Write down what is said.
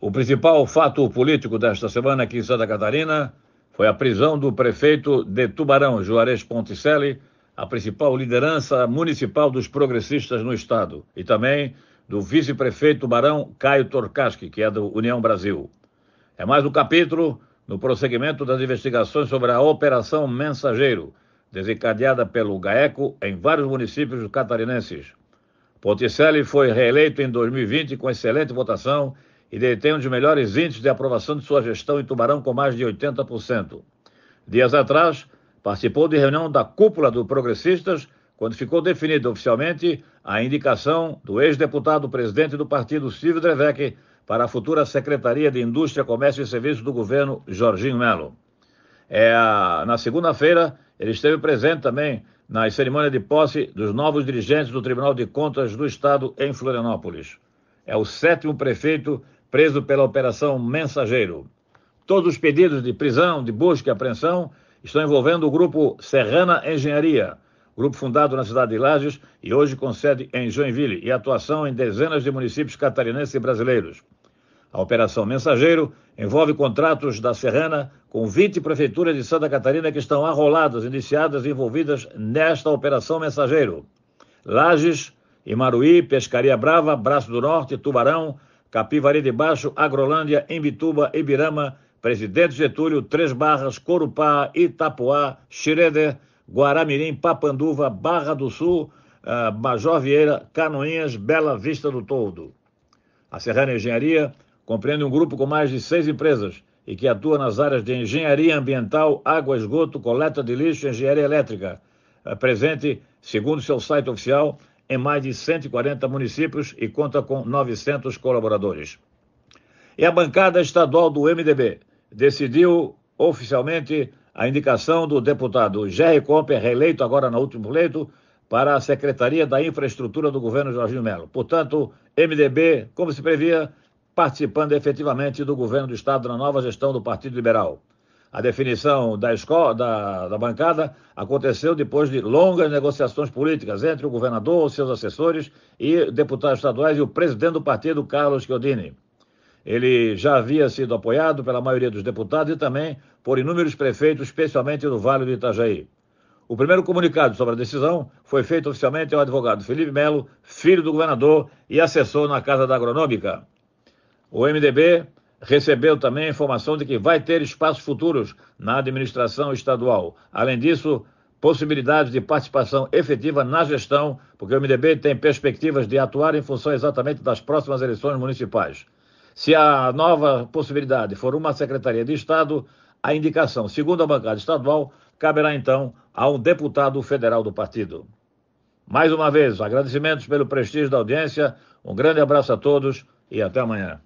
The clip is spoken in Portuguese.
O principal fato político desta semana aqui em Santa Catarina foi a prisão do prefeito de Tubarão, Juarez Ponticelli, a principal liderança municipal dos progressistas no estado, e também do vice-prefeito Tubarão, Caio Torcaschi, que é do União Brasil. É mais um capítulo no prosseguimento das investigações sobre a Operação Mensageiro, desencadeada pelo GAECO em vários municípios catarinenses. Ponticelli foi reeleito em 2020 com excelente votação e detém um dos melhores índices de aprovação de sua gestão em Tubarão, com mais de 80%. Dias atrás, participou de reunião da cúpula do Progressistas, quando ficou definida oficialmente a indicação do ex-deputado presidente do partido, Silvio Drevec, para a futura Secretaria de Indústria, Comércio e Serviços do governo, Jorginho Melo. É, na segunda-feira, ele esteve presente também na cerimônia de posse dos novos dirigentes do Tribunal de Contas do Estado em Florianópolis. É o sétimo prefeito preso pela Operação Mensageiro. Todos os pedidos de prisão, de busca e apreensão estão envolvendo o grupo Serrana Engenharia, grupo fundado na cidade de Lages e hoje com sede em Joinville e atuação em dezenas de municípios catarinenses e brasileiros. A Operação Mensageiro envolve contratos da Serrana com 20 prefeituras de Santa Catarina que estão arroladas, iniciadas e envolvidas nesta Operação Mensageiro. Lages, Imaruí, Pescaria Brava, Braço do Norte, Tubarão, Capivari de Baixo, Agrolândia, Imbituba, Ibirama, Presidente Getúlio, Três Barras, Corupá, Itapuá, Xireder, Guaramirim, Papanduva, Barra do Sul, uh, Major Vieira, Canoinhas, Bela Vista do Toldo. A Serrana Engenharia compreende um grupo com mais de seis empresas e que atua nas áreas de engenharia ambiental, água, esgoto, coleta de lixo e engenharia elétrica. Uh, presente, segundo seu site oficial, em mais de 140 municípios e conta com 900 colaboradores. E a bancada estadual do MDB decidiu oficialmente a indicação do deputado Jerry Comper, reeleito agora no último pleito, para a Secretaria da Infraestrutura do governo Jorginho Melo. Portanto, MDB, como se previa, participando efetivamente do governo do Estado na nova gestão do Partido Liberal. A definição da escola, da, da bancada, aconteceu depois de longas negociações políticas entre o governador, seus assessores e deputados estaduais e o presidente do partido, Carlos Chiodini. Ele já havia sido apoiado pela maioria dos deputados e também por inúmeros prefeitos, especialmente do Vale do Itajaí. O primeiro comunicado sobre a decisão foi feito oficialmente ao advogado Felipe Melo, filho do governador e assessor na Casa da Agronômica. O MDB recebeu também a informação de que vai ter espaços futuros na administração estadual. Além disso, possibilidades de participação efetiva na gestão, porque o MDB tem perspectivas de atuar em função exatamente das próximas eleições municipais. Se a nova possibilidade for uma Secretaria de Estado, a indicação, segundo a bancada estadual, caberá então a um deputado federal do partido. Mais uma vez, agradecimentos pelo prestígio da audiência, um grande abraço a todos e até amanhã.